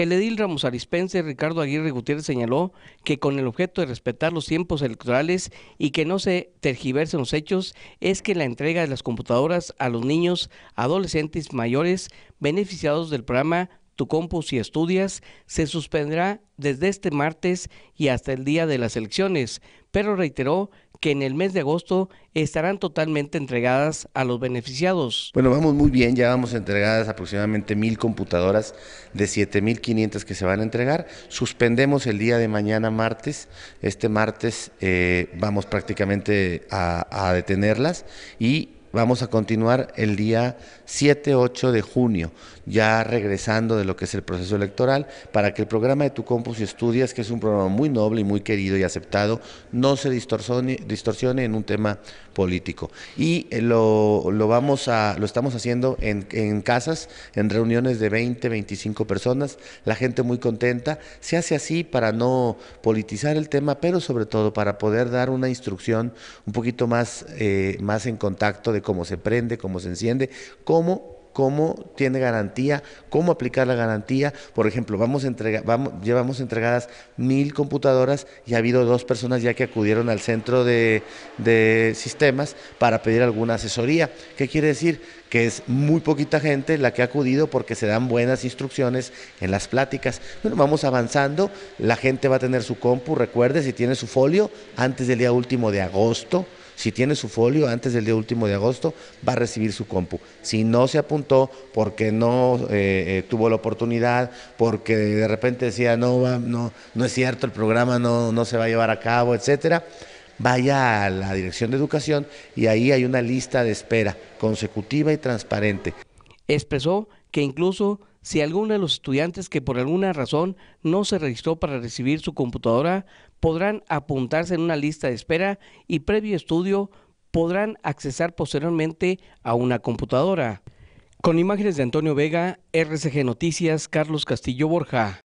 El edil Ramos Arispense Ricardo Aguirre Gutiérrez señaló que con el objeto de respetar los tiempos electorales y que no se tergiversen los hechos, es que la entrega de las computadoras a los niños, adolescentes, mayores beneficiados del programa Tu Compu si estudias se suspenderá desde este martes y hasta el día de las elecciones, pero reiteró que en el mes de agosto estarán totalmente entregadas a los beneficiados. Bueno, vamos muy bien, ya vamos entregadas aproximadamente mil computadoras de 7.500 que se van a entregar. Suspendemos el día de mañana, martes. Este martes eh, vamos prácticamente a, a detenerlas y vamos a continuar el día 7-8 de junio, ya regresando de lo que es el proceso electoral, para que el programa de Tu Campus y Estudias, que es un programa muy noble y muy querido y aceptado, no se distorsione, en un tema político. Y eh, lo, lo, vamos a, lo estamos haciendo en, casas, en reuniones de 20, 25 personas, la gente muy contenta. Se hace así para no politizar el tema, pero sobre todo para poder dar una instrucción un poquito más, eh, más en contacto cómo se prende, cómo se enciende, cómo tiene garantía, cómo aplicar la garantía. Por ejemplo, vamos, llevamos entregadas mil computadoras y ha habido dos personas ya que acudieron al centro de, sistemas para pedir alguna asesoría. ¿Qué quiere decir? Que es muy poquita gente la que ha acudido porque se dan buenas instrucciones en las pláticas. Bueno, vamos avanzando, la gente va a tener su compu, recuerde, si tiene su folio, antes del día último de agosto si tiene su folio antes del día último de agosto, va a recibir su compu. Si no se apuntó porque no eh, eh, tuvo la oportunidad, porque de repente decía, no, va, no, no es cierto, el programa no, no se va a llevar a cabo, etcétera, vaya a la Dirección de Educación y ahí hay una lista de espera consecutiva y transparente. Expresó que incluso si alguno de los estudiantes que por alguna razón no se registró para recibir su computadora podrán apuntarse en una lista de espera y previo estudio podrán accesar posteriormente a una computadora. Con imágenes de Antonio Vega, RCG Noticias, Carlos Castillo Borja.